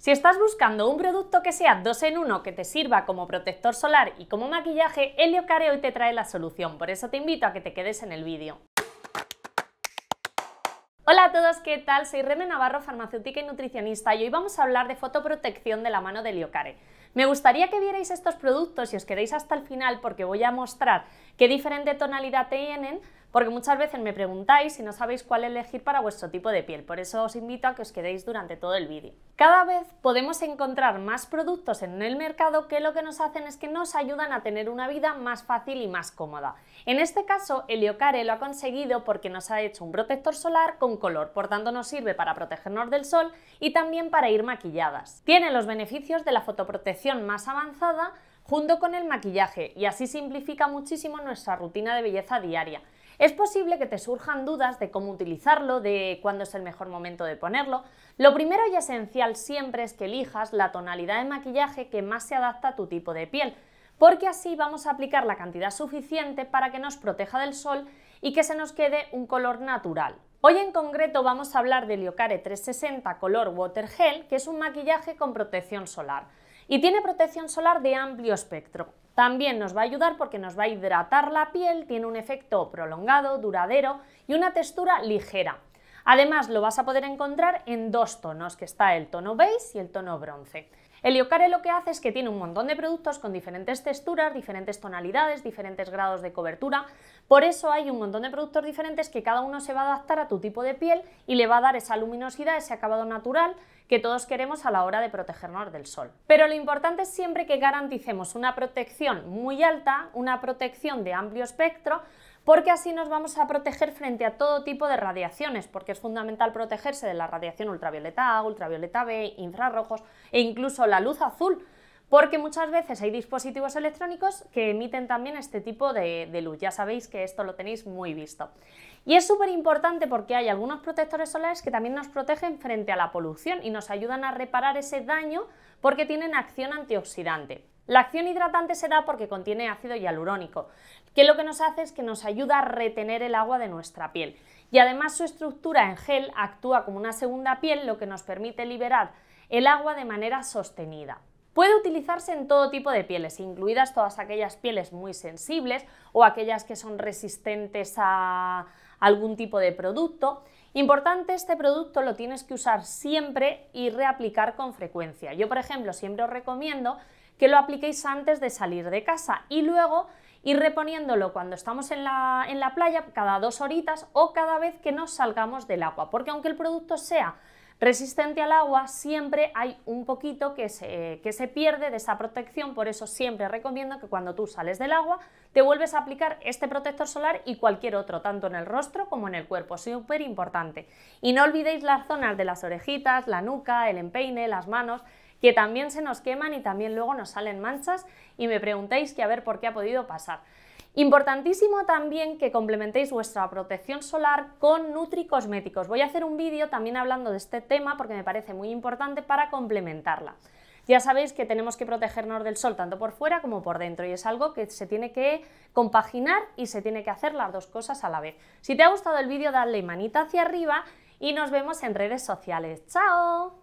Si estás buscando un producto que sea 2 en uno, que te sirva como protector solar y como maquillaje, Helio hoy te trae la solución, por eso te invito a que te quedes en el vídeo. Hola a todos, ¿qué tal? Soy Reme Navarro, farmacéutica y nutricionista y hoy vamos a hablar de fotoprotección de la mano de Liocare. Me gustaría que vierais estos productos y os quedéis hasta el final porque voy a mostrar qué diferente tonalidad tienen, porque muchas veces me preguntáis si no sabéis cuál elegir para vuestro tipo de piel, por eso os invito a que os quedéis durante todo el vídeo. Cada vez podemos encontrar más productos en el mercado que lo que nos hacen es que nos ayudan a tener una vida más fácil y más cómoda. En este caso, Heliocare lo ha conseguido porque nos ha hecho un protector solar con color, por tanto nos sirve para protegernos del sol y también para ir maquilladas. Tiene los beneficios de la fotoprotección más avanzada junto con el maquillaje y así simplifica muchísimo nuestra rutina de belleza diaria es posible que te surjan dudas de cómo utilizarlo, de cuándo es el mejor momento de ponerlo. Lo primero y esencial siempre es que elijas la tonalidad de maquillaje que más se adapta a tu tipo de piel, porque así vamos a aplicar la cantidad suficiente para que nos proteja del sol y que se nos quede un color natural. Hoy en concreto vamos a hablar del Liocare 360 Color Water Gel, que es un maquillaje con protección solar. Y tiene protección solar de amplio espectro. También nos va a ayudar porque nos va a hidratar la piel, tiene un efecto prolongado, duradero y una textura ligera. Además lo vas a poder encontrar en dos tonos, que está el tono beige y el tono bronce. El iocare lo que hace es que tiene un montón de productos con diferentes texturas, diferentes tonalidades, diferentes grados de cobertura. Por eso hay un montón de productos diferentes que cada uno se va a adaptar a tu tipo de piel y le va a dar esa luminosidad, ese acabado natural que todos queremos a la hora de protegernos del sol. Pero lo importante es siempre que garanticemos una protección muy alta, una protección de amplio espectro, porque así nos vamos a proteger frente a todo tipo de radiaciones, porque es fundamental protegerse de la radiación ultravioleta A, ultravioleta B, infrarrojos e incluso la luz azul, porque muchas veces hay dispositivos electrónicos que emiten también este tipo de, de luz. Ya sabéis que esto lo tenéis muy visto. Y es súper importante porque hay algunos protectores solares que también nos protegen frente a la polución y nos ayudan a reparar ese daño porque tienen acción antioxidante. La acción hidratante se da porque contiene ácido hialurónico, que lo que nos hace es que nos ayuda a retener el agua de nuestra piel. Y además su estructura en gel actúa como una segunda piel, lo que nos permite liberar el agua de manera sostenida. Puede utilizarse en todo tipo de pieles, incluidas todas aquellas pieles muy sensibles o aquellas que son resistentes a algún tipo de producto. Importante, este producto lo tienes que usar siempre y reaplicar con frecuencia. Yo, por ejemplo, siempre os recomiendo que lo apliquéis antes de salir de casa y luego ir reponiéndolo cuando estamos en la, en la playa cada dos horitas o cada vez que nos salgamos del agua, porque aunque el producto sea Resistente al agua siempre hay un poquito que se, pierde de esa protección, por eso siempre recomiendo que cuando tú sales del agua te vuelves a aplicar este protector solar y cualquier otro, tanto en el rostro como en el cuerpo, súper importante. Y no olvidéis las zonas de las orejitas, la nuca, el empeine, las manos, que también se nos queman y también luego nos salen manchas y me preguntéis que a ver por qué ha podido pasar. Importantísimo también que complementéis vuestra protección solar con nutricosméticos. Cosméticos. Voy a hacer un vídeo también hablando de este tema porque me parece muy importante para complementarla. Ya sabéis que tenemos que protegernos del sol tanto por fuera como por dentro y es algo que se tiene que compaginar y se tiene que hacer las dos cosas a la vez. Si te ha gustado el vídeo, dale manita hacia arriba y nos vemos en redes sociales. ¡Chao!